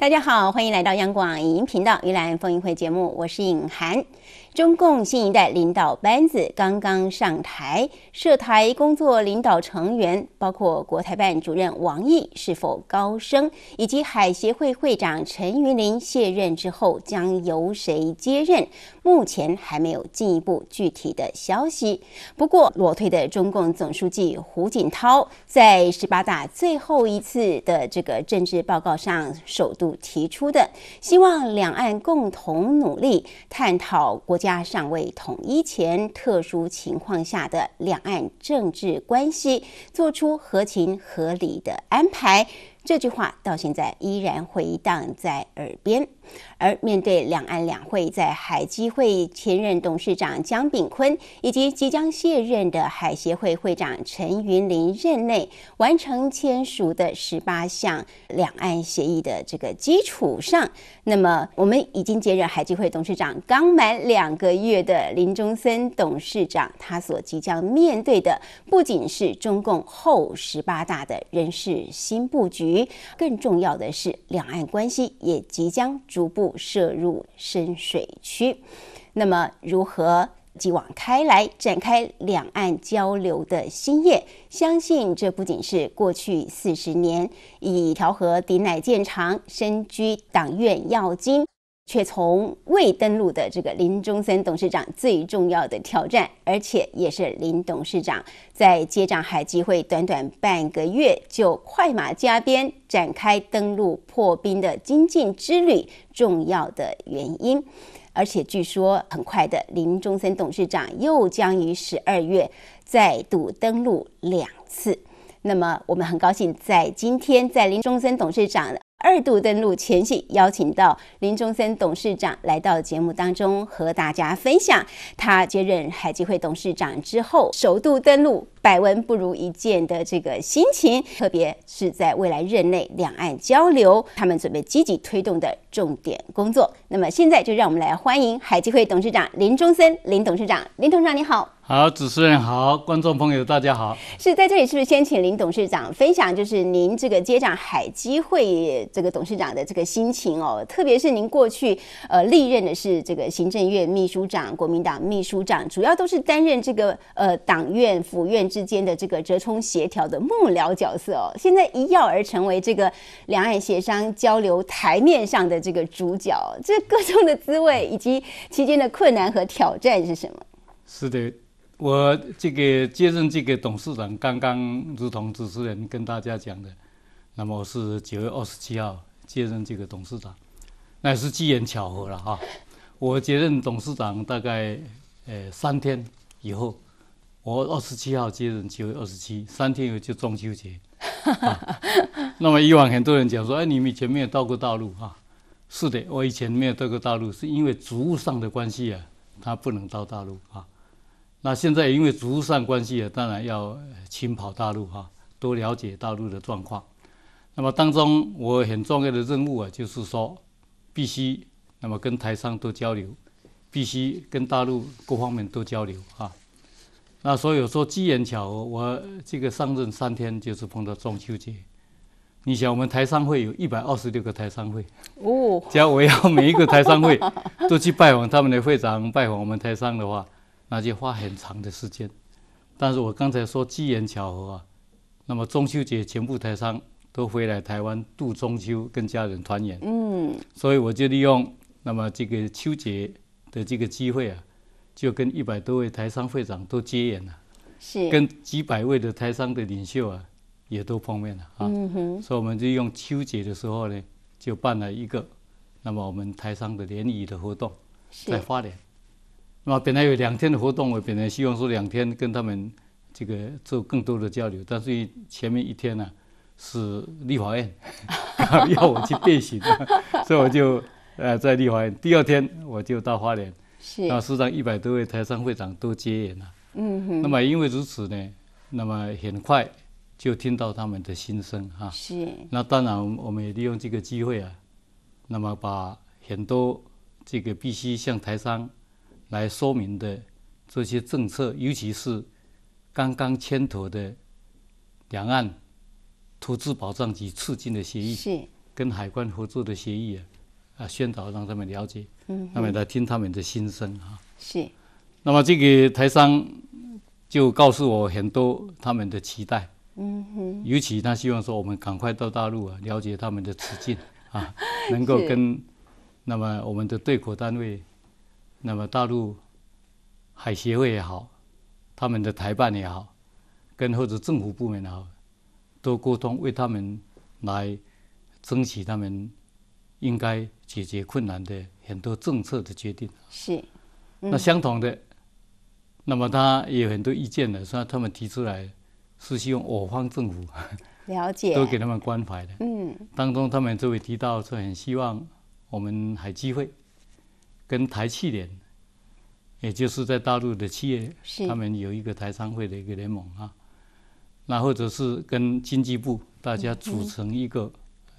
大家好，欢迎来到央广影音频道《玉兰风云会》节目，我是尹涵。中共新一代领导班子刚刚上台，涉台工作领导成员包括国台办主任王毅是否高升，以及海协会会长陈云林卸任之后将由谁接任，目前还没有进一步具体的消息。不过，裸退的中共总书记胡锦涛在十八大最后一次的这个政治报告上，首度提出的希望两岸共同努力探讨国。家尚未统一前，特殊情况下的两岸政治关系做出合情合理的安排，这句话到现在依然回荡在耳边。而面对两岸两会，在海基会前任董事长江炳坤以及即将卸任的海协会会长陈云林任内完成签署的十八项两岸协议的这个基础上，那么我们已经接任海基会董事长刚满两个月的林中森董事长，他所即将面对的不仅是中共后十八大的人事新布局，更重要的是两岸关系也即将逐步涉入深水区，那么如何继往开来，展开两岸交流的新业？相信这不仅是过去四十年以调和抵奶见长，身居党院要津。却从未登陆的这个林中森董事长最重要的挑战，而且也是林董事长在接掌海基会短短半个月就快马加鞭展开登陆破冰的精进之旅重要的原因。而且据说很快的林中森董事长又将于十二月再度登陆两次。那么我们很高兴在今天在林中森董事长。二度登陆前夕，邀请到林中森董事长来到节目当中，和大家分享他接任海基会董事长之后首度登陆。百闻不如一见的这个心情，特别是在未来任内两岸交流，他们准备积极推动的重点工作。那么现在就让我们来欢迎海基会董事长林中森林董事长。林董事长你好，好主持人好，观众朋友大家好。是在这里是不是先请林董事长分享就是您这个接掌海基会这个董事长的这个心情哦？特别是您过去呃历任的是这个行政院秘书长、国民党秘书长，主要都是担任这个呃党院、府院。之间的这个折冲协调的幕僚角色哦，现在一跃而成为这个两岸协商交流台面上的这个主角，这各种的滋味以及期间的困难和挑战是什么？是的，我这个接任这个董事长，刚刚如同主持人跟大家讲的，那么我是九月二十七号接任这个董事长，那是机缘巧合了哈。我接任董事长大概呃三天以后。我二十七号接人，九月二十七，三天后就中秋节。那么以往很多人讲说：“哎，你们以前没有到过大陆啊？”是的，我以前没有到过大陆，是因为职务上的关系啊，他不能到大陆啊。那现在因为职务上关系啊，当然要亲跑大陆哈，多了解大陆的状况。那么当中我很重要的任务啊，就是说必须那么跟台商多交流，必须跟大陆各方面多交流啊。那所以有说机缘巧合，我这个上任三天就是碰到中秋节。你想，我们台商会有一百二十六个台商会，哦，要我要每一个台商会 都去拜访他们的会长，拜访我们台商的话，那就花很长的时间。但是我刚才说机缘巧合啊，那么中秋节全部台商都回来台湾度中秋，跟家人团圆。嗯，所以我就利用那么这个秋节的这个机会啊。就跟一百多位台商会长都接演了，是跟几百位的台商的领袖啊，也都碰面了啊。嗯哼。所以我们就用秋节的时候呢，就办了一个，那么我们台商的联谊的活动，在花莲。那么本来有两天的活动，我本来希望说两天跟他们这个做更多的交流，但是前面一天呢是立法院，要我去变形，所以我就呃在立法院。第二天我就到花莲。是啊，实际上一百多位台商会长都接言了。嗯哼。那么因为如此呢，那么很快就听到他们的心声啊。是。那当然，我们我们也利用这个机会啊，那么把很多这个必须向台商来说明的这些政策，尤其是刚刚牵头的两岸投资保障及促进的协议，是跟海关合作的协议啊。啊，宣导让他们了解，嗯，他们来听他们的心声啊。是。那么这个台商就告诉我很多他们的期待，嗯哼。尤其他希望说我们赶快到大陆啊，了解他们的处境啊，能够跟那么我们的对口单位，那么大陆海协会也好，他们的台办也好，跟或者政府部门也好，多沟通，为他们来争取他们。应该解决困难的很多政策的决定是，那相同的，那么他也有很多意见的，所以他们提出来是希望我方政府了解，都给他们关怀的。嗯，当中他们这位提到说，很希望我们海基会跟台企联，也就是在大陆的企业，他们有一个台商会的一个联盟啊，那或者是跟经济部大家组成一个。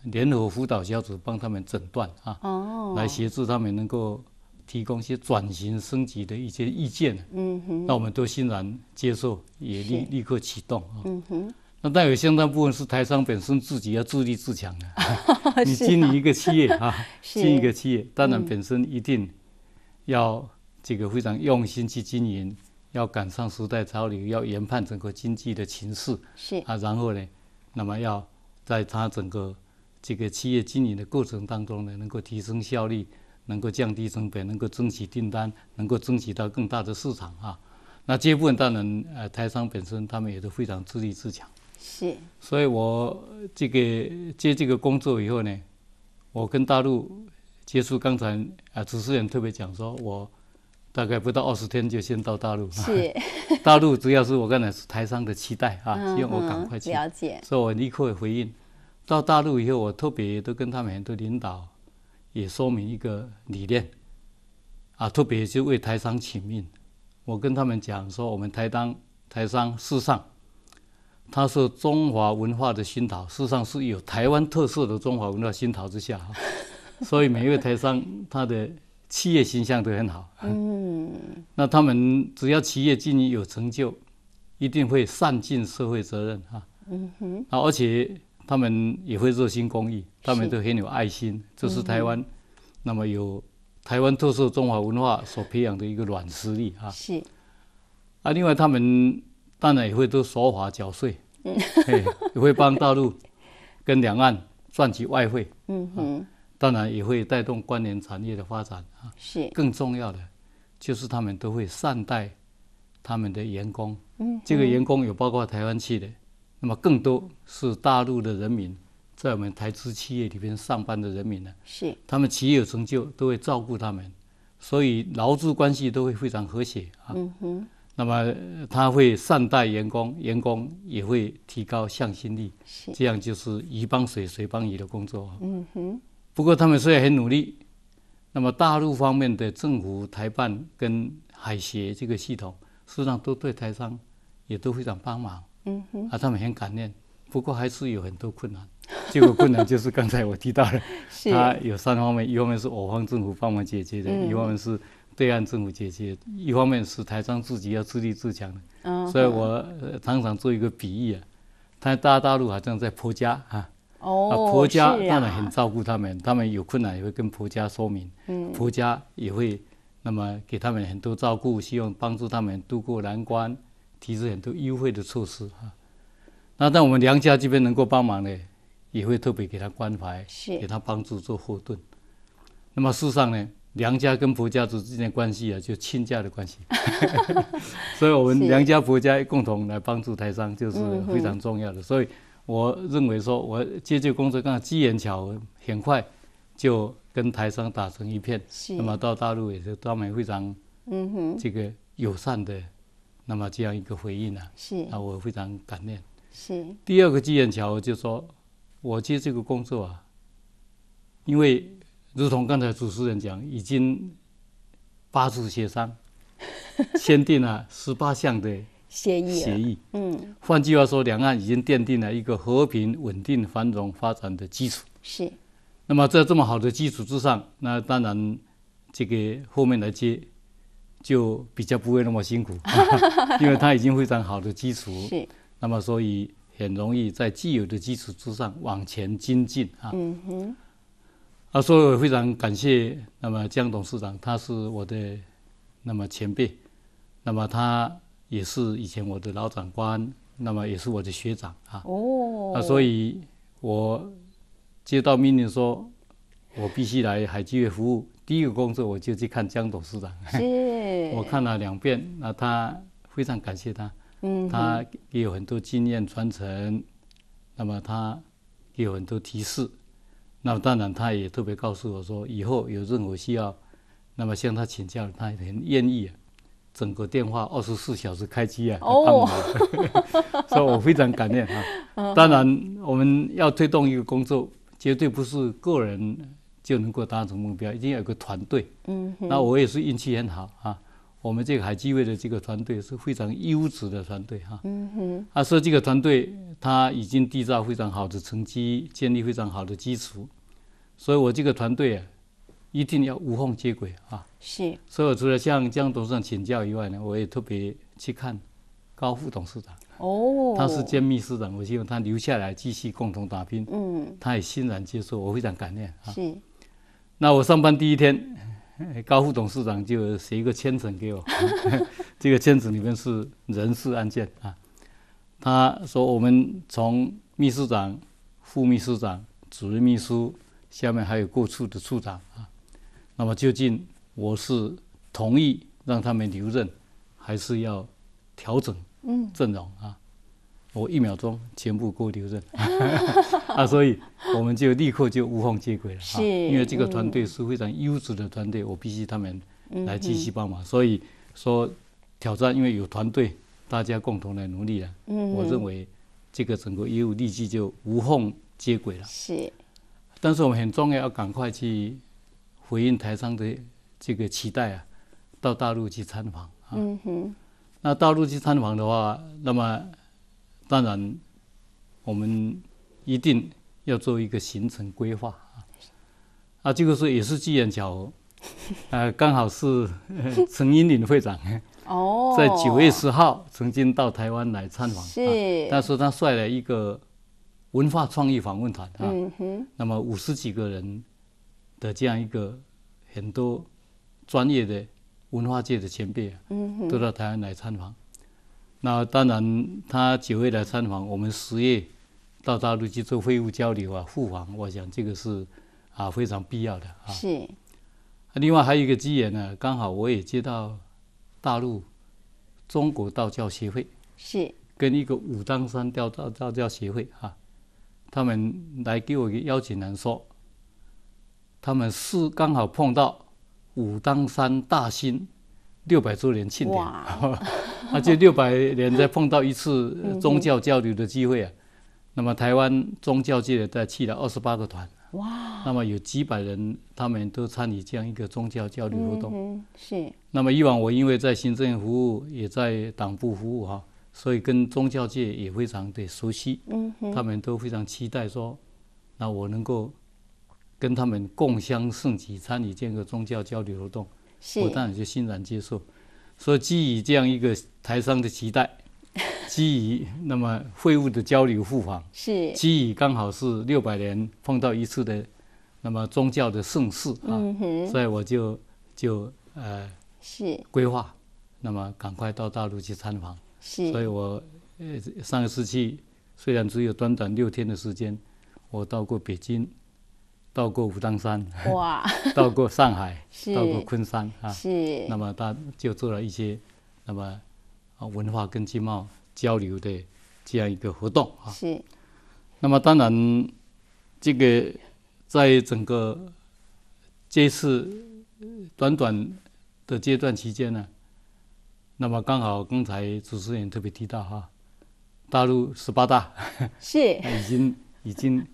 联合辅导小组帮他们诊断啊，来协助他们能够提供一些转型升级的一些意见。嗯哼，那我们都欣然接受，也立立刻启动啊。嗯哼，那但有相当部分是台商本身自己要自立自强的。你经营你进一个企业啊，进 一个企业，当然本身一定要这个非常用心去经营，要赶上时代潮流，要研判整个经济的形势。是，啊，然后呢，那么要在他整个。这个企业经营的过程当中呢，能够提升效率，能够降低成本，能够争取订单，能够争取到更大的市场啊。那这部分当然，呃，台商本身他们也都非常自立自强。是。所以我这个接这个工作以后呢，我跟大陆接触。刚才啊主持人特别讲说，我大概不到二十天就先到大陆。是。大陆主要是我刚才台商的期待啊，希望我赶快去，了解。所以我立刻回应。到大陆以后，我特别都跟他们很多领导也说明一个理念啊，特别是为台商请命。我跟他们讲说，我们台当台商、市上，它是中华文化的熏陶，市上是有台湾特色的中华文化熏陶之下，所以每一位台商他的企业形象都很好。嗯，那他们只要企业经营有成就，一定会善尽社会责任哈。嗯哼，而且。他们也会热心公益，他们都很有爱心，这是台湾那么有台湾特色中华文化所培养的一个软实力啊。是。啊，另外他们当然也会都守法缴税，嗯，也会帮大陆跟两岸赚取外汇。嗯哼。当然也会带动关联产业的发展啊。是。更重要的就是他们都会善待他们的员工，嗯，这个员工有包括台湾去的。那么更多是大陆的人民在我们台资企业里面上班的人民呢？是他们企业有成就，都会照顾他们，所以劳资关系都会非常和谐啊。嗯哼。那么他会善待员工，员工也会提高向心力。是这样，就是鱼帮水水帮鱼的工作。嗯哼。不过他们虽然很努力，那么大陆方面的政府、台办跟海协这个系统，实际上都对台商也都非常帮忙。嗯，啊，他们很感念，不过还是有很多困难。这个困难就是刚才我提到的，它 有三方面：一方面是我方政府帮忙解决的，一方面是对岸政府解决，一方面是台商自己要自立自强的。所以我常常做一个比喻啊，他大大陆好像在婆家啊，哦，婆家当然很照顾他们，他们有困难也会跟婆家说明，嗯，婆家也会那么给他们很多照顾，希望帮助他们度过难关。提出很多优惠的措施哈。那在我们梁家这边能够帮忙呢，也会特别给他关怀，给他帮助做后盾。那么事实上呢，梁家跟佛家族之间的关系啊，就亲家的关系，所以，我们梁家佛家共同来帮助台商，就是非常重要的。所以，我认为说，我接个工作刚好机缘巧，合，很快就跟台商打成一片，那么到大陆也是他们非常，嗯哼，这个友善的。那么这样一个回应呢？是。那我非常感念。是。第二个缘巧桥，就说，我接这个工作啊，因为如同刚才主持人讲，已经八次协商，签订了十八项的协议。协议。嗯。换句话说，两岸已经奠定了一个和平、稳定、繁荣发展的基础。是。那么在这么好的基础之上，那当然这个后面来接。就比较不会那么辛苦，因为他已经非常好的基础，是，那么所以很容易在既有的基础之上往前精进啊。嗯哼，啊，所以我非常感谢，那么江董事长，他是我的那么前辈，那么他也是以前我的老长官，那么也是我的学长啊。哦，那所以我接到命令说，我必须来海基会服务。第一个工作我就去看江董事长，我看了两遍，那他非常感谢他，嗯，他也有很多经验传承，那么他也有很多提示，那么当然他也特别告诉我说，以后有任何需要，那么向他请教，他很愿意，整个电话二十四小时开机啊，哦，所以，我非常感念哈，当然，我们要推动一个工作，绝对不是个人。就能够达成目标，一定要有个团队。嗯，那我也是运气很好啊。我们这个海基会的这个团队是非常优质的团队哈。嗯哼，啊，说这个团队他已经缔造非常好的成绩，建立非常好的基础，所以我这个团队啊，一定要无缝接轨啊。是。所以我除了向江董事长请教以外呢，我也特别去看高副董事长。哦。他是兼秘书长，我希望他留下来继续共同打拼。嗯。他也欣然接受，我非常感念啊。是。那我上班第一天，高副董事长就写一个签呈给我，这个签呈里面是人事案件啊。他说我们从秘书长、副秘书长、主任秘书，下面还有各处的处长啊。那么究竟我是同意让他们留任，还是要调整阵容啊？我一秒钟全部给我留着，啊，所以我们就立刻就无缝接轨了。是，因为这个团队是非常优质的团队，我必须他们来继续帮忙。所以说挑战，因为有团队，大家共同来努力了，嗯我认为这个整个业务立即就无缝接轨了。是。但是我们很重要，要赶快去回应台上的这个期待啊，到大陆去参访。嗯哼。那大陆去参访的话，那么。当然，我们一定要做一个行程规划啊！啊，这个是也是机缘巧合，呃，刚好是陈云林会长哦，在九月十号曾经到台湾来参访，是但是他率了一个文化创意访问团啊，那么五十几个人的这样一个很多专业的文化界的前辈啊，都到台湾来参访。那当然，他九月来参访，我们十月到大陆去做会务交流啊，互访。我想这个是啊非常必要的啊。是。另外还有一个机缘呢，刚好我也接到大陆中国道教协会，是跟一个武当山道道道教协会哈，他们来给我一个邀请函，说他们是刚好碰到武当山大兴。六百周年庆典，那 这六百年再碰到一次宗教交流的机会啊。那么台湾宗教界在去了二十八个团，哇，那么有几百人，他们都参与这样一个宗教交流活动。嗯，是。那么以往我因为在行政服务，也在党部服务哈，所以跟宗教界也非常的熟悉。嗯，他们都非常期待说，那我能够跟他们共襄盛举，参与这样一个宗教交流活动。我当然就欣然接受，所以基于这样一个台商的期待，基于那么会务的交流互访，是基于刚好是六百年碰到一次的那么宗教的盛世啊，所以我就就呃是规划，那么赶快到大陆去参访，是，所以我呃上个世纪虽然只有短短六天的时间，我到过北京。到过武当山，哇！到过上海，到过昆山啊，是。那么他就做了一些，那么啊文化跟经贸交流的这样一个活动啊。是。那么当然，这个在整个这次短短的阶段期间呢，那么刚好刚才主持人特别提到哈，大陆十八大是 已经已经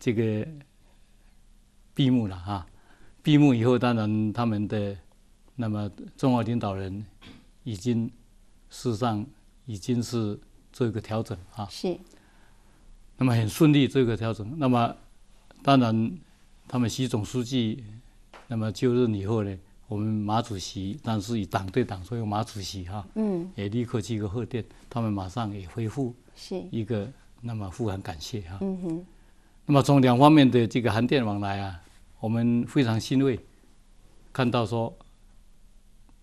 这个。闭幕了哈，闭幕以后，当然他们的那么中华领导人已经事实上已经是做一个调整啊，是。那么很顺利做一个调整，那么当然他们习总书记那么就任以后呢，我们马主席但是以党对党，所以马主席哈，嗯，也立刻寄个贺电，他们马上也恢复，是，一个那么富含感谢哈，嗯哼，那么从两方面的这个函电往来啊。我们非常欣慰，看到说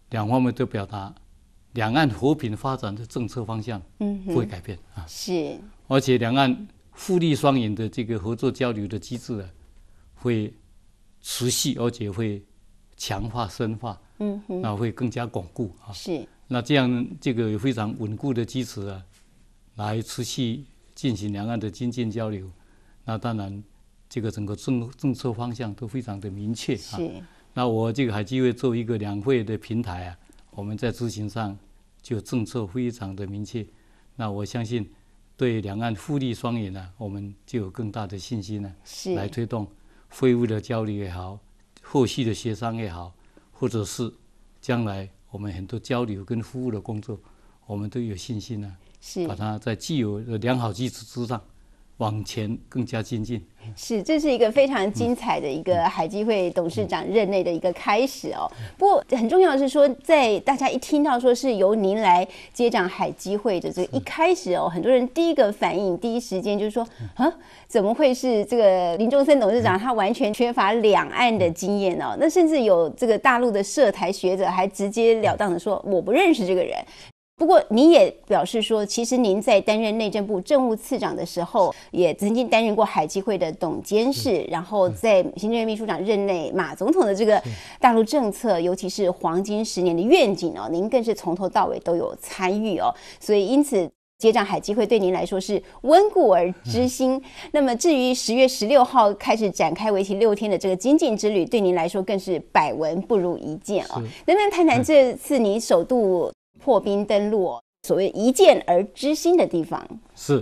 两方面都表达两岸和平发展的政策方向不会改变啊。是。而且两岸互利双赢的这个合作交流的机制啊，会持续而且会强化深化。嗯哼。那会更加巩固啊。是。那这样这个非常稳固的基础啊，来持续进行两岸的经济交流，那当然。这个整个政政策方向都非常的明确哈。那我这个还机会作为一个两会的平台啊，我们在执行上就政策非常的明确。那我相信对两岸互利双赢呢，我们就有更大的信心呢。是。来推动会晤的交流也好，后续的协商也好，或者是将来我们很多交流跟服务的工作，我们都有信心呢。是。把它在既有的良好基础之上。往前更加精进，是，这是一个非常精彩的一个海基会董事长任内的一个开始哦。不过很重要的是说，在大家一听到说是由您来接掌海基会的这一开始哦，很多人第一个反应、第一时间就是说：啊，怎么会是这个林中森董事长？他完全缺乏两岸的经验哦。那甚至有这个大陆的涉台学者还直截了当的说：我不认识这个人。不过，您也表示说，其实您在担任内政部政务次长的时候，也曾经担任过海基会的董监事。然后在政院秘书长任内，马总统的这个大陆政策，尤其是黄金十年的愿景哦，您更是从头到尾都有参与哦。所以，因此接掌海基会对您来说是温故而知新。那么，至于十月十六号开始展开为期六天的这个精进之旅，对您来说更是百闻不如一见哦。能不能谈谈这次你首度？破冰登陆，所谓一见而知心的地方，是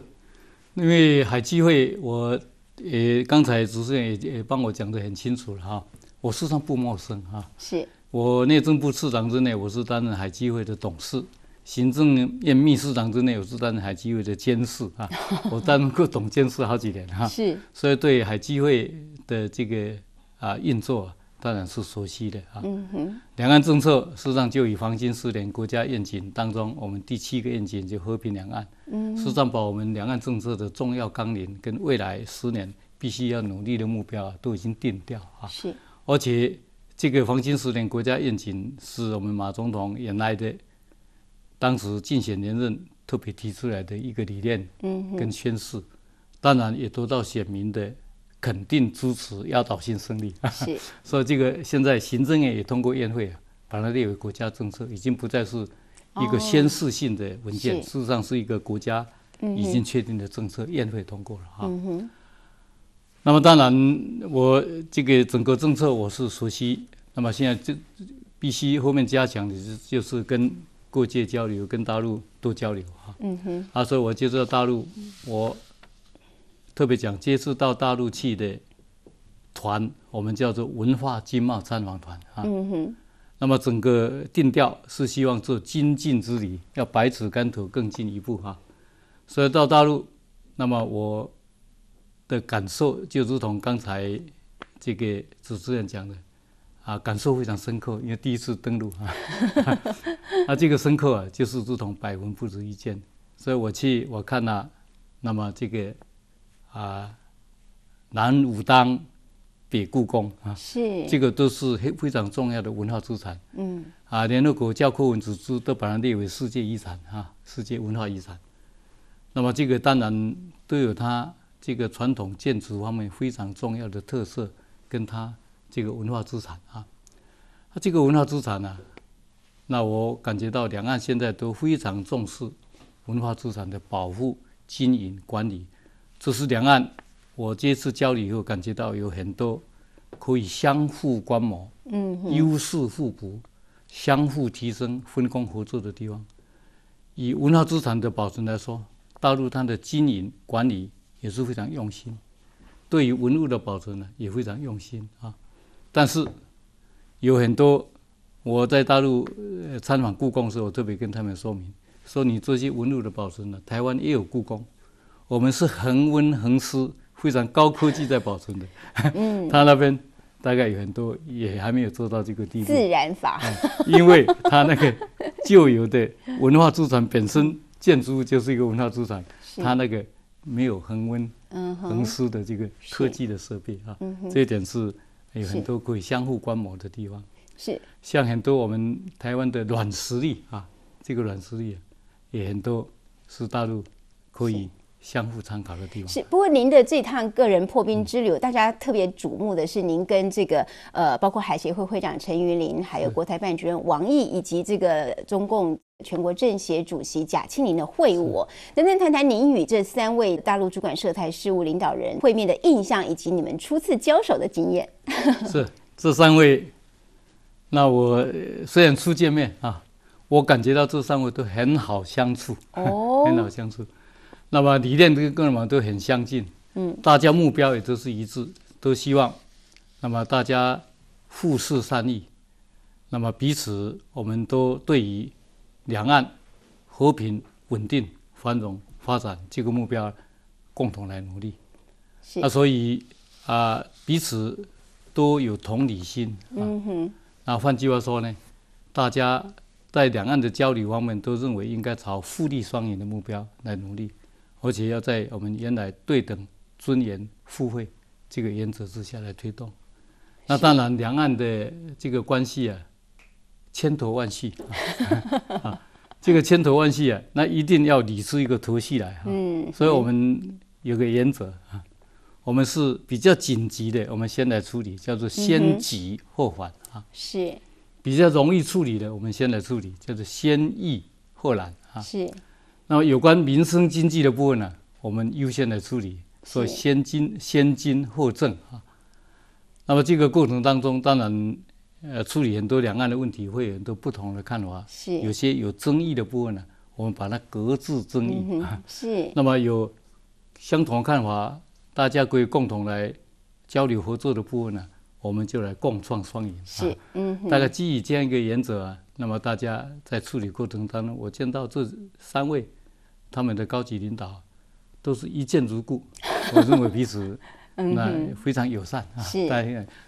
因为海基会，我也刚才主持人也也帮我讲的很清楚了哈，我事实上不陌生哈，是我内政部次长之内，我是担任海基会的董事，行政院秘书长之内，我是担任海基会的监事啊，我担任过董监事好几年哈，是，所以对海基会的这个啊运作。当然是熟悉的啊。两岸政策实际上就以“黄金十年”国家愿景当中，我们第七个愿景就和平两岸。嗯，实际上把我们两岸政策的重要纲领跟未来十年必须要努力的目标啊，都已经定掉啊。是。而且这个“黄金十年”国家愿景是我们马总统原来的，当时竞选连任特别提出来的一个理念，嗯，跟宣誓，当然也得到选民的。肯定支持压倒性胜利，所以这个现在行政院也通过院会啊，把它列为国家政策，已经不再是一个先试性的文件，事实上是一个国家已经确定的政策，院会通过了哈。那么当然，我这个整个政策我是熟悉，那么现在就必须后面加强，就是跟各界交流，跟大陆多交流哈。嗯哼，啊，所以我接触到大陆，我。特别讲这次到大陆去的团，我们叫做文化经贸参访团啊。嗯哼。那么整个定调是希望做精进之旅，要百尺竿头更进一步哈。所以到大陆，那么我的感受就如同刚才这个主持人讲的啊，感受非常深刻，因为第一次登陆啊。那 啊，这个深刻啊，就是如同百闻不如一见。所以我去，我看了，那么这个。啊，南武当，北故宫啊，是这个都是非非常重要的文化资产。嗯，啊，联合国教科文组织都把它列为世界遗产啊，世界文化遗产。那么这个当然都有它这个传统建筑方面非常重要的特色，跟它这个文化资产啊。啊，这个文化资产呢，那我感觉到两岸现在都非常重视文化资产的保护、经营管理。这是两岸，我这次交流以后感觉到有很多可以相互观摩，嗯，优势互补、相互提升、分工合作的地方。以文化资产的保存来说，大陆它的经营管理也是非常用心，对于文物的保存呢也非常用心啊。但是有很多我在大陆参访故宫时，我特别跟他们说明，说你这些文物的保存呢，台湾也有故宫。我们是恒温恒湿，非常高科技在保存的。嗯，他那边大概有很多，也还没有做到这个地步。自然法，因为他那个旧有的文化资产本身建筑物就是一个文化资产，他那个没有恒温恒湿的这个科技的设备啊，这一点是有很多可以相互观摩的地方。是，像很多我们台湾的软实力啊，这个软实力也很多是大陆可以。相互参考的地方是，不过您的这趟个人破冰之旅，大家特别瞩目的是您跟这个呃，包括海协会会长陈云林，还有国台办主任王毅，以及这个中共全国政协主席贾庆林的会晤。能不能谈谈您与这三位大陆主管涉台事务领导人会面的印象，以及你们初次交手的经验？是这三位，那我虽然初见面啊，我感觉到这三位都很好相处，哦，很好相处。那么理念跟各方都很相近，嗯，大家目标也都是一致，都希望，那么大家互视善意，那么彼此我们都对于两岸和平、稳定、繁荣发展这个目标共同来努力，那所以啊，彼此都有同理心，嗯哼，那换句话说呢，大家在两岸的交流方面都认为应该朝互利双赢的目标来努力。而且要在我们原来对等、尊严、互惠这个原则之下来推动。那当然，两岸的这个关系啊，千头万绪。这个千头万绪啊，那一定要理出一个头绪来啊。嗯。所以我们有个原则啊，我们是比较紧急的，我们先来处理，叫做先急后缓啊。是。比较容易处理的，我们先来处理，叫做先易后难啊。是。那么有关民生经济的部分呢，我们优先来处理，所以先经先经后政啊。那么这个过程当中，当然呃处理很多两岸的问题，会有很多不同的看法。是有些有争议的部分呢，我们把它搁置争议啊。是那么有相同看法，大家可以共同来交流合作的部分呢，我们就来共创双赢。是嗯，大概基于这样一个原则啊，那么大家在处理过程当中，我见到这三位。他们的高级领导都是一见如故，我认为彼此那非常友善啊。是，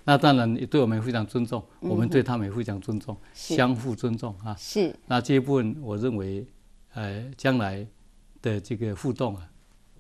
那当然也对我们非常尊重，我们对他们也非常尊重，相互尊重啊。是，那这一部分我认为，呃，将来的这个互动啊，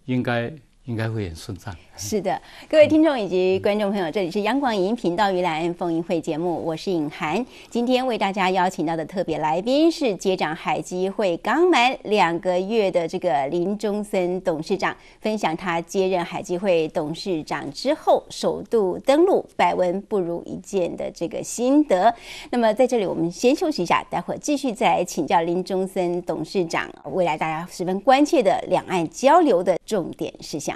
应该应该会很顺畅。是的，各位听众以及观众朋友，这里是阳光影音频道《于兰风云会》节目，我是尹涵。今天为大家邀请到的特别来宾是接掌海基会刚满两个月的这个林中森董事长，分享他接任海基会董事长之后首度登陆，百闻不如一见的这个心得。那么在这里我们先休息一下，待会儿继续再来请教林中森董事长未来大家十分关切的两岸交流的重点事项。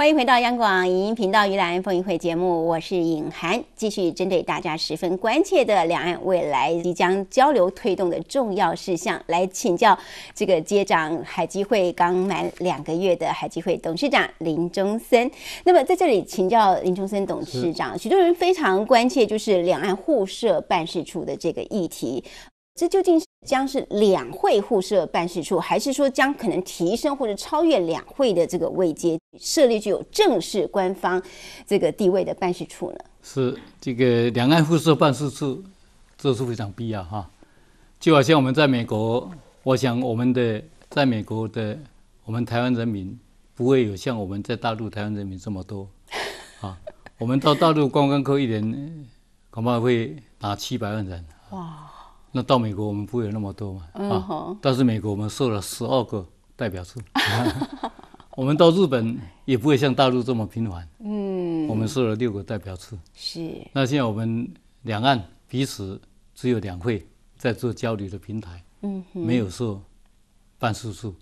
欢迎回到央广影音频道《于兰风云会》节目，我是尹涵。继续针对大家十分关切的两岸未来即将交流推动的重要事项，来请教这个接掌海基会刚满两个月的海基会董事长林中森。那么在这里请教林中森董事长，许多人非常关切，就是两岸互设办事处的这个议题，这究竟将是两会互设办事处，还是说将可能提升或者超越两会的这个位阶，设立具有正式官方这个地位的办事处呢？是这个两岸互设办事处，这是非常必要哈。就好像我们在美国，我想我们的在美国的我们台湾人民不会有像我们在大陆台湾人民这么多啊。我们到大陆观光客一年恐怕会达七百万人哇。那到美国我们不会有那么多嘛？啊，但是美国我们设了十二个代表处。我们到日本也不会像大陆这么频繁。嗯，我们设了六个代表处。是。那现在我们两岸彼此只有两会在做交流的平台，嗯，没有设办事处。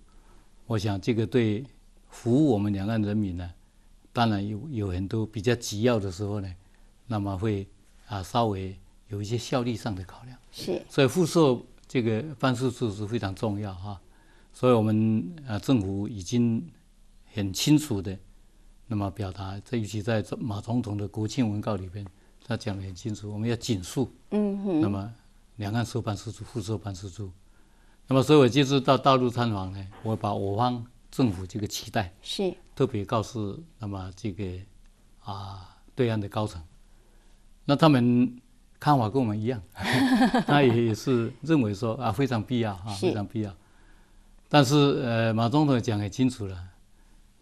我想这个对服务我们两岸人民呢，当然有有很多比较急要的时候呢，那么会啊稍微有一些效率上的考量。是，所以复社这个办事处是非常重要哈，所以我们呃政府已经很清楚的那么表达，这尤其在马总统的国庆文告里边，他讲的很清楚，我们要紧速，嗯，那么两岸收办事处，复社办事处，那么所以我这次到大陆参访呢，我把我方政府这个期待是特别告诉那么这个啊对岸的高层，那他们。看法跟我们一样，他 也是认为说啊非常必要啊非常必要。但是呃，马总统讲很清楚了，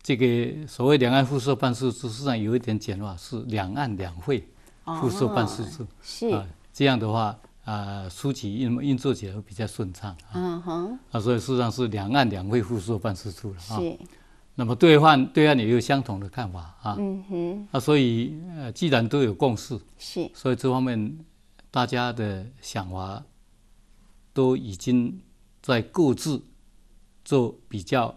这个所谓两岸互设办事处，实际上有一点简化是两岸两会互设办事处，是这样的话啊，书籍运运作起来会比较顺畅。嗯哼。啊，所以事实上是两岸两会互设办事处了啊。是。那么对岸对岸也有相同的看法啊，嗯哼，啊，所以呃，既然都有共识，是，所以这方面大家的想法都已经在各自做比较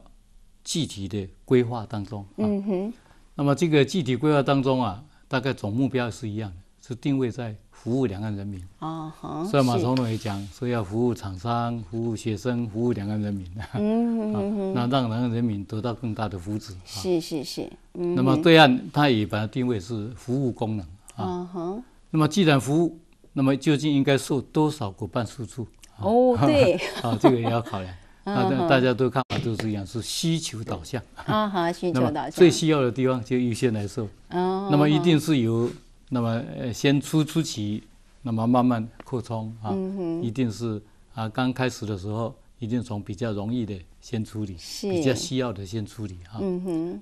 具体的规划当中，嗯哼，那么这个具体规划当中啊，大概总目标是一样的，是定位在。服务两岸人民啊，所以马总统也讲，说要服务厂商、服务学生、服务两岸人民。嗯嗯嗯，那让两岸人民得到更大的福祉。是是是。那么对岸他也把它定位是服务功能啊。哈。那么既然服务，那么究竟应该受多少伙办资助？哦，对。啊，这个也要考量。那 大家都看法都是一样，是需求导向。啊哈，需求导向。最需要的地方就优先来受。哦。那么一定是由。那么，呃，先初初期，那么慢慢扩充啊，一定是啊，刚开始的时候，一定从比较容易的先处理，比较需要的先处理哈。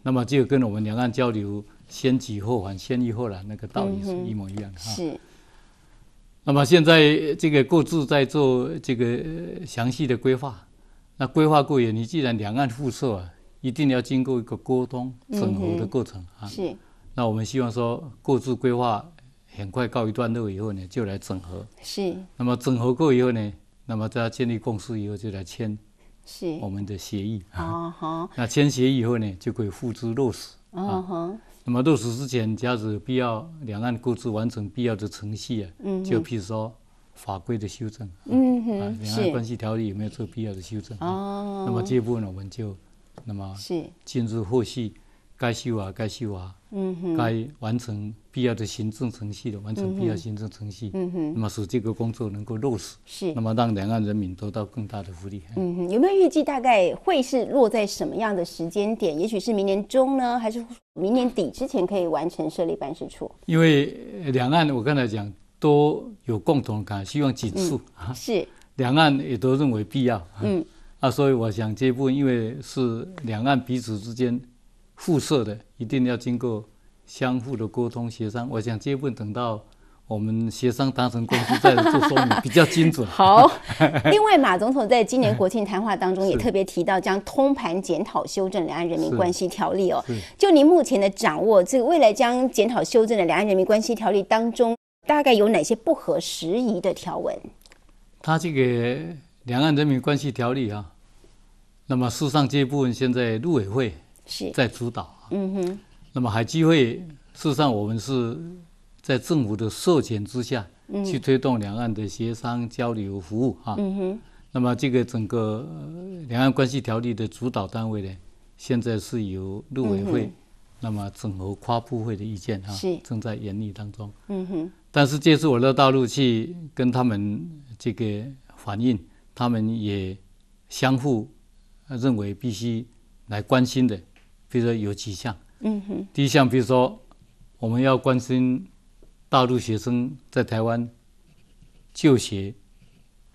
那么就跟我们两岸交流，先急后缓，先易后难那个道理是一模一样的哈。是。那么现在这个各自在做这个详细的规划，那规划过也，你既然两岸互设啊，一定要经过一个沟通审核的过程啊。是。那我们希望说各自规划很快告一段落以后呢，就来整合。是。那么整合过以后呢，那么在建立公司以后就来签。是。我们的协议。啊那签协议以后呢，就可以付之落实。啊那么落实之前，就是必要两岸各自完成必要的程序啊。嗯。就譬如说法规的修正。嗯哼。啊，两岸关系条例有没有做必要的修正？哦。那么这部分我们就，那么是。进入后续该修啊该修啊。嗯哼，该完成必要的行政程序的，完成必要行政程序，嗯哼，那么使这个工作能够落实，是，那么让两岸人民得到更大的福利。嗯哼，有没有预计大概会是落在什么样的时间点？也许是明年中呢，还是明年底之前可以完成设立办事处？因为两岸我刚才讲都有共同感，希望紧促啊，是，两岸也都认为必要，嗯，啊，所以我想这部分因为是两岸彼此之间。互设的一定要经过相互的沟通协商，我想这部分等到我们协商达成共识再做说明，比较精准。好，另外马总统在今年国庆谈话当中也特别提到，将通盘检讨修正两岸人民关系条例哦。就您目前的掌握，这个未来将检讨修正的两岸人民关系条例当中，大概有哪些不合时宜的条文？他这个两岸人民关系条例啊，那么事实上这一部分现在陆委会。在主导，嗯哼，那么海基会，事实上我们是在政府的授权之下去推动两岸的协商、交流、服务哈，嗯哼，那么这个整个两岸关系条例的主导单位呢，现在是由陆委会，那么整合跨部会的意见哈，是正在研拟当中，嗯哼，但是这次我到大陆去跟他们这个反映，他们也相互认为必须来关心的。比如说有几项，嗯哼，第一项比如说我们要关心大陆学生在台湾就学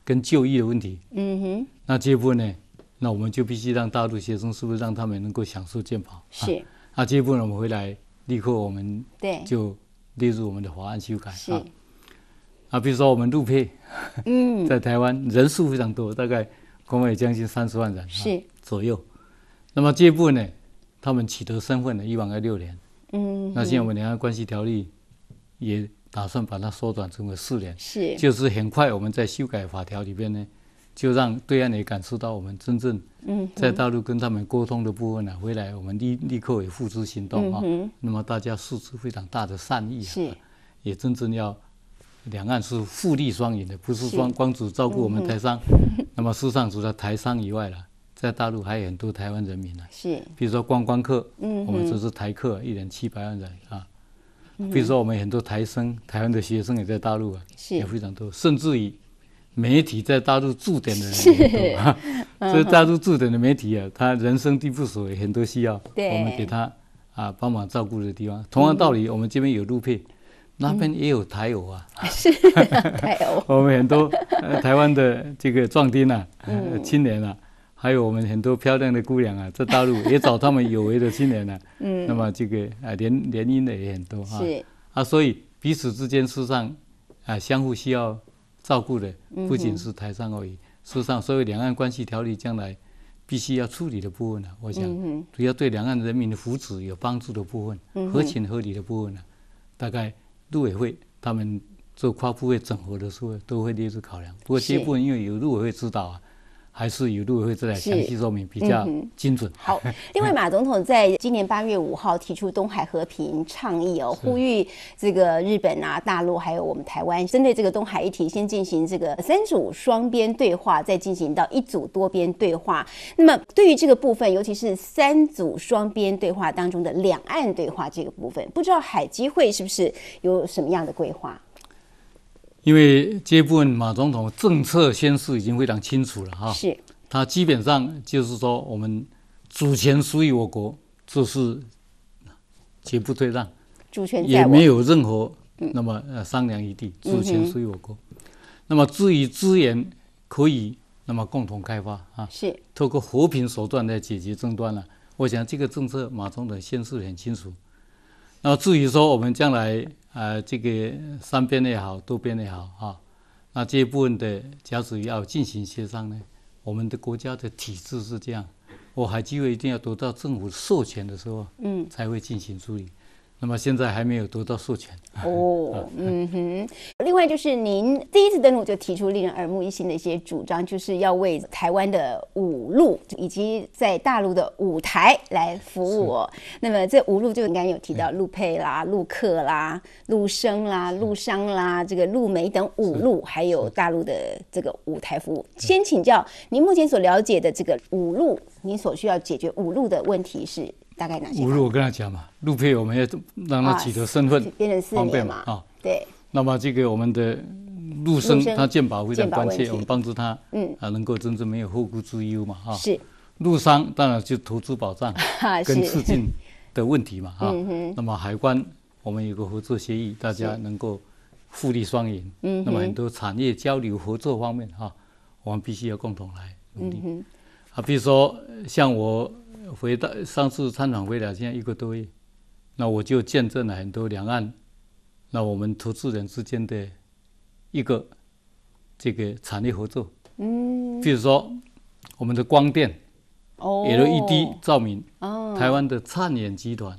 跟就业的问题，嗯哼，那这一部分呢，那我们就必须让大陆学生是不是让他们能够享受健保？是，啊，这一部分我们回来立刻我们对就列入我们的法案修改啊，啊，比如说我们陆配，嗯，在台湾人数非常多，大概恐怕有将近三十万人是左右，那么这一部分呢？他们取得身份的一往要六年，嗯，那现在我们两岸关系条例也打算把它缩短成为四年，是，就是很快我们在修改法条里边呢，就让对岸也感受到我们真正嗯在大陆跟他们沟通的部分呢，回来我们立立刻也付诸行动啊，那么大家付出非常大的善意，是，也真正要两岸是互利双赢的，不是光光只照顾我们台商，那么事实上除了台商以外了。在大陆还有很多台湾人民呢，是，比如说观光客，嗯，我们就是台客，一人七百万人啊。比如说我们很多台生，台湾的学生也在大陆啊，是非常多。甚至于媒体在大陆驻点的，人是，所以大陆驻点的媒体啊，他人生地不熟，很多需要我们给他啊帮忙照顾的地方。同样道理，我们这边有路配，那边也有台友啊，是 台友。我们很多台湾的这个壮丁啊，青年啊。还有我们很多漂亮的姑娘啊，在大陆也找他们有为的青年呢。嗯。那么这个啊，联联姻的也很多哈。是。啊，所以彼此之间事实上啊，相互需要照顾的，不仅是台上而已。事实上，所有两岸关系条例将来必须要处理的部分呢，我想主要对两岸人民的福祉有帮助的部分，合情合理的部分呢，大概陆委会他们做跨部委整合的时候都会列入考量。不过这部分因为有陆委会指导啊。还是由陆委会再来详细说明，比较精准。好，另外马总统在今年八月五号提出东海和平倡议哦，呼吁这个日本啊、大陆还有我们台湾，针对这个东海议题，先进行这个三组双边对话，再进行到一组多边对话。那么对于这个部分，尤其是三组双边对话当中的两岸对话这个部分，不知道海基会是不是有什么样的规划？因为这部分马总统政策宣示已经非常清楚了哈，是，他基本上就是说我们主权属于我国，这是绝不退让，主权也没有任何那么呃商量余地，主权属于我国。那么至于资源可以那么共同开发啊，是，透过和平手段来解决争端了。我想这个政策马总统宣示很清楚。那至于说我们将来。呃，这个三边的也好，多边的也好，哈，那这一部分的交涉要进行协商呢。我们的国家的体制是这样，我海基会一定要得到政府授权的时候，嗯，才会进行处理。那么现在还没有得到授权哦。嗯哼。另外就是您第一次登陆就提出令人耳目一新的一些主张，就是要为台湾的五路以及在大陆的舞台来服务哦。那么这五路就应该有提到陆配啦、陆客啦、陆生啦、陆商啦、这个陆媒等五路，还有大陆的这个舞台服务。先请教您目前所了解的这个五路，您所需要解决五路的问题是？我如果跟他讲嘛，陆配我们要让他取得身份，方便嘛，啊，对。那么这个我们的陆生他健保非常关切，我们帮助他，嗯，啊，能够真正没有后顾之忧嘛，哈。是。陆商当然就投资保障 跟促进的问题嘛，哈。嗯那么海关我们有个合作协议，大家能够互利双赢。嗯那么很多产业交流合作方面哈，我们必须要共同来努力。嗯啊，比如说像我。回到上次参展回来，现在一个多月，那我就见证了很多两岸，那我们投资人之间的一个这个产业合作。嗯，比如说我们的光电，LED 照明，台湾的灿远集团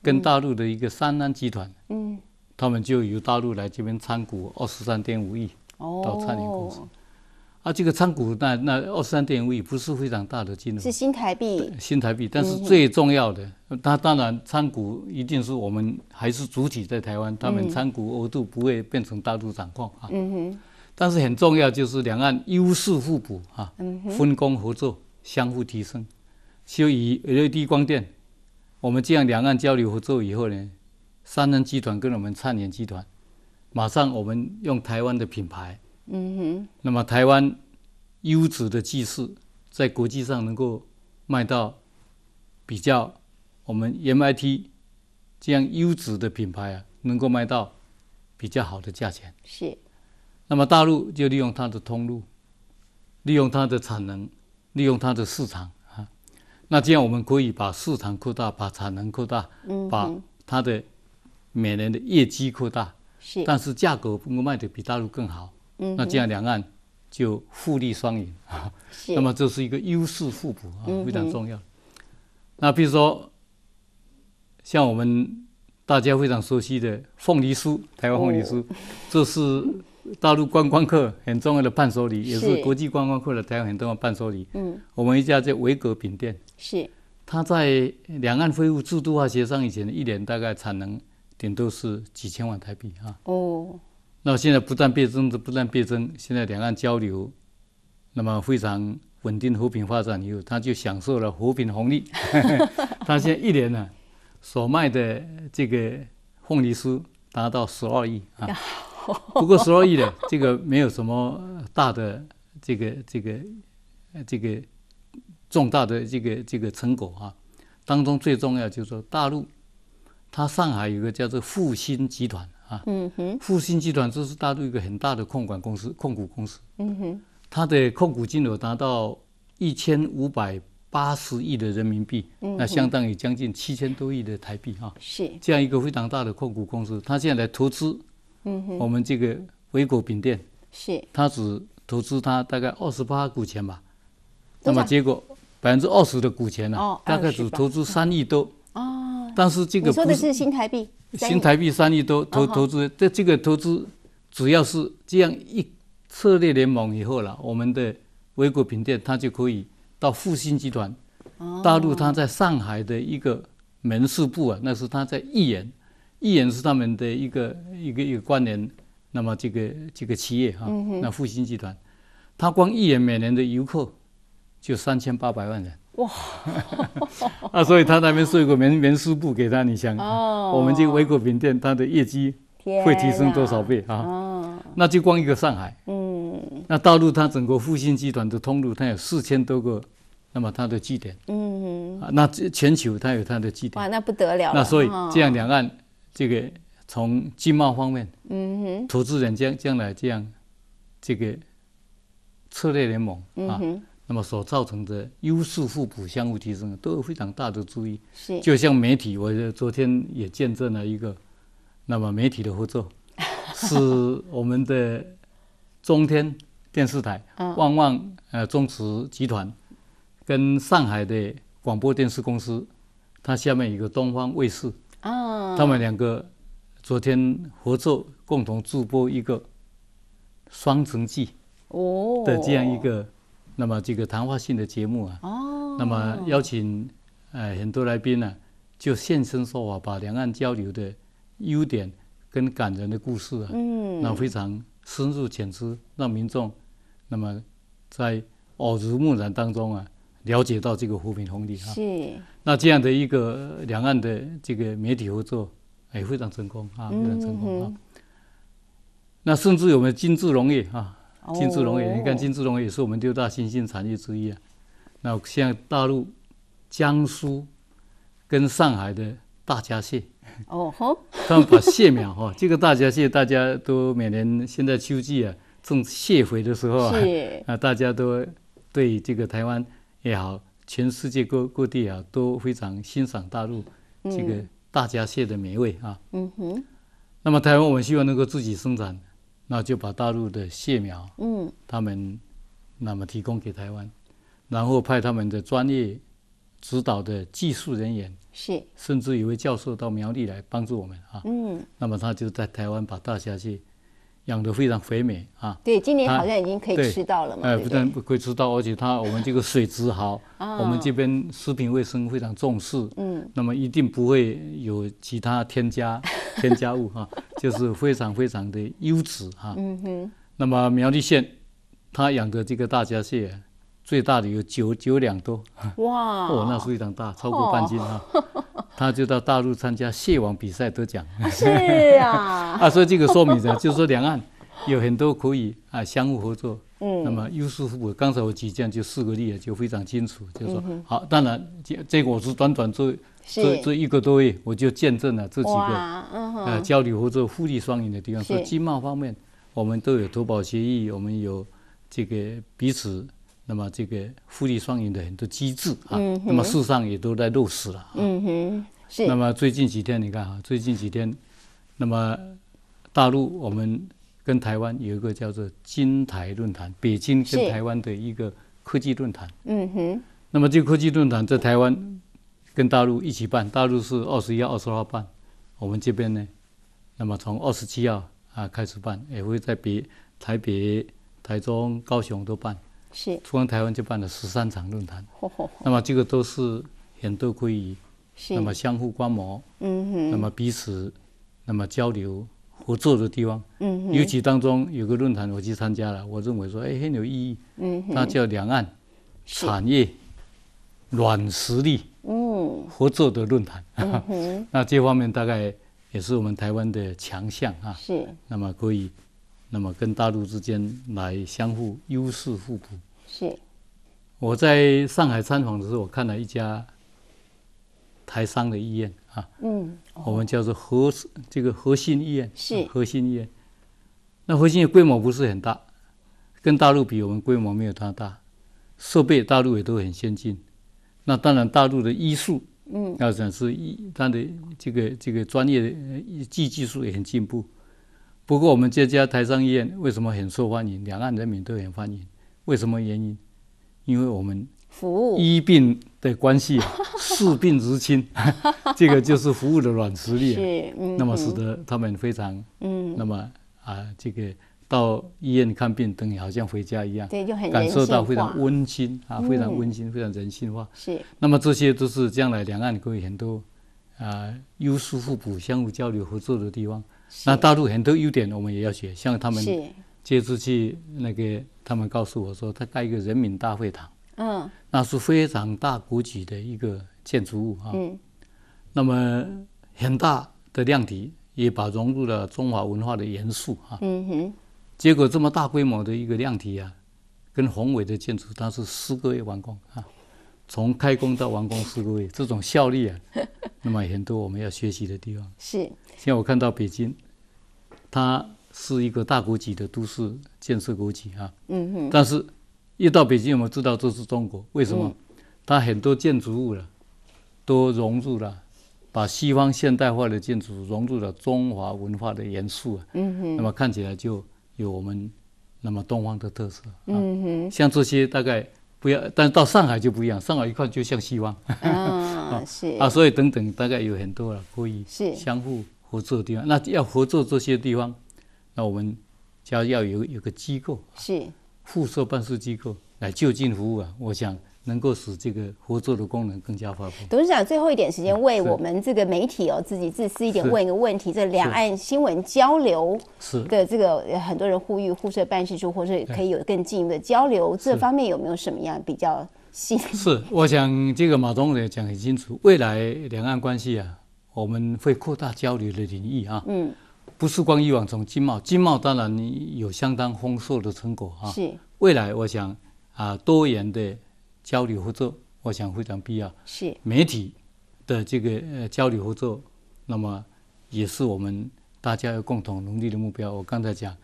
跟大陆的一个三安集团，嗯，他们就由大陆来这边参股二十三点五亿到灿远公司。啊，这个参股那那二三点五亿不是非常大的金额，是新台币。新台币，但是最重要的，它当然参股一定是我们还是主体在台湾，他们参股额度不会变成大陆掌控啊。嗯哼。但是很重要就是两岸优势互补啊，分工合作，相互提升。就以 LED 光电，我们这样两岸交流合作以后呢，三能集团跟我们灿联集团，马上我们用台湾的品牌。嗯哼，那么台湾优质的技术在国际上能够卖到比较我们 M I T 这样优质的品牌啊，能够卖到比较好的价钱。是，那么大陆就利用它的通路，利用它的产能，利用它的市场啊，那这样我们可以把市场扩大，把产能扩大，嗯，把它的每年的业绩扩大。是，但是价格能卖的比大陆更好。那这样两岸就互利双赢啊，那么这是一个优势互补啊，非常重要。那比如说像我们大家非常熟悉的凤梨酥，台湾凤梨酥，这是大陆观光客很重要的伴手礼，也是国际观光客的台湾很重要的伴手礼。嗯，我们一家叫维格饼店，是他在两岸恢复制度化协商以前，一年大概产能顶多是几千万台币啊。哦。那现在不断变增，不断变增。现在两岸交流，那么非常稳定、和平发展以后，他就享受了和平红利。他现在一年呢，所卖的这个凤梨酥达到十二亿啊，不过十二亿呢，这个没有什么大的这个这个这个重大的这个这个成果啊。当中最重要就是说，大陆他上海有个叫做复星集团。啊，嗯哼，复星集团这是大陆一个很大的控管公司、控股公司，嗯哼，它的控股金额达到一千五百八十亿的人民币，那相当于将近七千多亿的台币哈。是这样一个非常大的控股公司，它现在来投资，嗯哼，我们这个维果饼店，是它只投资它大概二十八股权吧，那么结果百分之二十的股权呢，大概只投资三亿多，哦，但是这个说的是新台币。新台币三亿多投投资，在这个投资，主要是这样一策略联盟以后了，我们的维果品店它就可以到复兴集团，大陆它在上海的一个门市部啊，那是它在亿园，亿园是他们的一个一个一个关联，那么这个这个企业哈，那复兴集团，它光亿园每年的游客就三千八百万人。哇！那 所以他那边送一个棉棉纱布给他，你想，我们这个维果品店，它的业绩会提升多少倍啊？哦，那就光一个上海，嗯，那大陆它整个复兴集团的通路，它有四千多个，那么它的据点，嗯，啊，那全球它有它的据点，哇，那不得了。那所以这样两岸这个从经贸方面，嗯哼，投资人将将来这样这个策略联盟，嗯那么所造成的优势互补、相互提升，都有非常大的注意。是，就像媒体，我昨天也见证了一个，那么媒体的合作，是我们的中天电视台、旺旺呃中慈集团，跟上海的广播电视公司，它下面有个东方卫视，啊，他们两个昨天合作共同直播一个双城记哦的这样一个。那么这个谈话性的节目啊，哦，那么邀请，呃，很多来宾呢，就现身说法，把两岸交流的优点跟感人的故事啊，嗯，那非常深入浅出，让民众，那么在耳濡目染当中啊，了解到这个扶贫红利啊，是，那这样的一个两岸的这个媒体合作，哎，非常成功啊，非常成功啊，那甚至有没有金智农业啊？金丝龙也，你看金丝龙也是我们六大新兴产业之一啊。那像大陆江苏跟上海的大闸蟹，哦吼，他们把蟹苗哈，这个大闸蟹大家都每年现在秋季啊种蟹肥的时候啊，啊大家都对这个台湾也好，全世界各各地啊都非常欣赏大陆这个大闸蟹的美味啊。嗯哼，那么台湾我们希望能够自己生产。那就把大陆的蟹苗，嗯，他们那么提供给台湾，然后派他们的专业指导的技术人员，是，甚至有位教授到苗栗来帮助我们啊，嗯，那么他就在台湾把大虾蟹。养得非常肥美啊！对，今年好像已经可以吃到了嘛。哎，不但可以吃到，而且它我们这个水质好，我们这边食品卫生非常重视，嗯，那么一定不会有其他添加 添加物哈，就是非常非常的优质哈。嗯哼，那么苗栗县它养的这个大闸蟹。最大的有九九两多，哇！哦，那非常大，超过半斤啊！他就到大陆参加蟹王比赛得奖，是啊，啊，所以这个说明着，就是说两岸有很多可以啊相互合作，嗯，那么优势互补。刚才我举这样就四个例啊，就非常清楚，就是说好。当然，这这个我是短短做做做一个多月，我就见证了这几个啊交流合作互利双赢的地方。所以经贸方面我们都有投保协议，我们有这个彼此。那么这个互利双赢的很多机制啊，那么事实上也都在落实了。嗯哼，是。那么最近几天你看啊，最近几天，那么大陆我们跟台湾有一个叫做“金台论坛”，北京跟台湾的一个科技论坛。嗯哼。那么这个科技论坛在台湾跟大陆一起办，大陆是二十一、二十二办，我们这边呢，那么从二十七号啊开始办，也会在别台北、台中、高雄都办。是，完台湾就办了十三场论坛，那么这个都是很多可以，那么相互观摩，嗯，那么彼此，那么交流合作的地方，嗯，尤其当中有个论坛我去参加了，我认为说，哎，很有意义，嗯，它叫两岸产业软实力嗯合作的论坛，嗯 那这方面大概也是我们台湾的强项啊，是，那么可以。那么跟大陆之间来相互优势互补。是。我在上海参访的时候，我看了一家台商的医院啊。嗯。我们叫做核这个核心医院。是。核心医院。那核心的规模不是很大，跟大陆比，我们规模没有它大。设备大陆也都很先进。那当然，大陆的医术，嗯，要讲是医，它的这个这个专业的技技术也很进步。不过我们这家台商医院为什么很受欢迎？两岸人民都很欢迎，为什么原因？因为我们服务医病的关系，视病如亲，这个就是服务的软实力。是，那么使得他们非常，嗯，那么啊，这个到医院看病等于好像回家一样，对，就很感受到非常温馨啊，非常温馨，非常人性化。是，那么这些都是将来两岸可以很多啊优势互补、相互交流合作的地方。那大陆很多优点，我们也要学，像他们这次去那个，他们告诉我说，他盖一个人民大会堂，嗯，那是非常大格局的一个建筑物啊，嗯，那么很大的量体，也把融入了中华文化的元素啊，嗯哼，结果这么大规模的一个量体啊，跟宏伟的建筑，它是四个月完工啊，从开工到完工四个月，这种效率啊，那么很多我们要学习的地方是。像我看到北京，它是一个大国际的都市建设国际啊，嗯哼，但是一到北京，我们知道这是中国，为什么？它很多建筑物了，都融入了把西方现代化的建筑融入了中华文化的元素啊，嗯哼，那么看起来就有我们那么东方的特色，嗯哼，像这些大概不要，但到上海就不一样，上海一看就像西方，啊 是啊，所以等等大概有很多了，可以相互。合作的地方，那要合作这些地方，那我们就要有有个机构，是，互设办事机构来就近服务啊。我想能够使这个合作的功能更加发挥。董事长，最后一点时间，为我们这个媒体哦，自己自私一点问一个问题：，这两岸新闻交流的这个很多人呼吁互设办事处，或者可以有更进一步的交流，这方面有没有什么样比较新？是，我想这个马总统讲很清楚，未来两岸关系啊。我们会扩大交流的领域啊，嗯，不是光以往从经贸，经贸当然有相当丰硕的成果哈。是，未来我想啊多元的交流合作，我想非常必要。是，媒体的这个呃交流合作，那么也是我们大家要共同努力的目标。我刚才讲，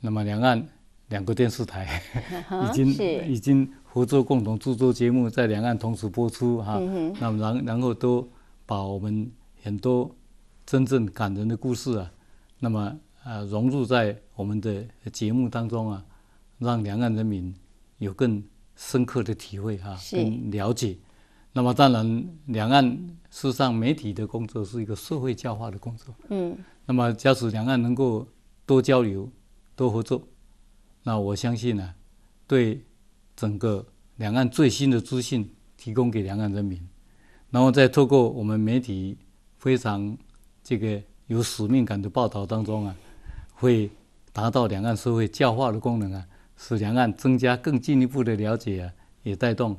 那么两岸两个电视台 已经已经合作共同制作节目，在两岸同时播出哈。嗯那么然然后都把我们。很多真正感人的故事啊，那么呃融入在我们的节目当中啊，让两岸人民有更深刻的体会哈，更了解。那么当然，两岸事实上媒体的工作是一个社会教化的工作。嗯。那么，假使两岸能够多交流、多合作，那我相信呢，对整个两岸最新的资讯提供给两岸人民，然后再透过我们媒体。非常这个有使命感的报道当中啊，会达到两岸社会教化的功能啊，使两岸增加更进一步的了解啊，也带动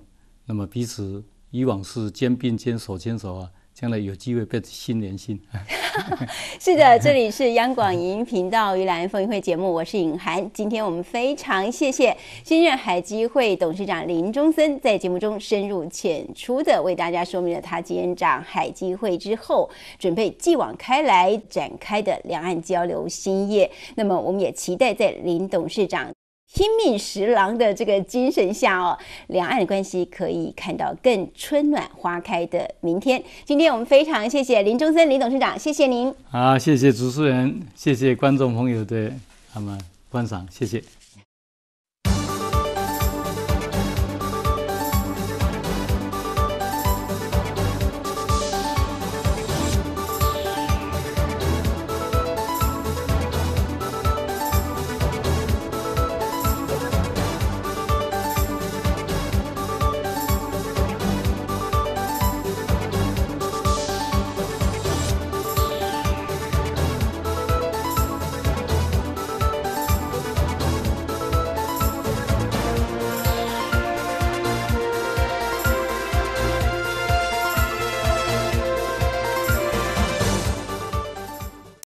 那么彼此以往是肩并肩、手牵手啊。将来有机会变成心连心。是的，这里是央广影频道《鱼两岸风云会》节目，我是尹涵。今天我们非常谢谢新任海基会董事长林中森，在节目中深入浅出的为大家说明了他接掌海基会之后，准备继往开来展开的两岸交流新业。那么，我们也期待在林董事长。拼命十郎的这个精神下哦，两岸的关系可以看到更春暖花开的明天。今天我们非常谢谢林中森林董事长，谢谢您。好，谢谢主持人，谢谢观众朋友的他们观赏，谢谢。